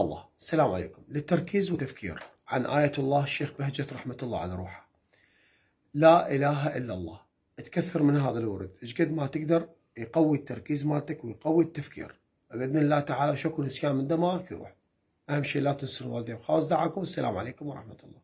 الله السلام عليكم للتركيز والتفكير عن آية الله الشيخ بهجت رحمة الله على روحه لا إله إلا الله تكثر من هذا الورد إيش قد ما تقدر يقوي التركيز مالتك ويقوي التفكير بإذن الله تعالى شكو نسيان من دماغك يروح أهم شيء لا تنسوا الوالدين خالص دعاكم السلام عليكم ورحمة الله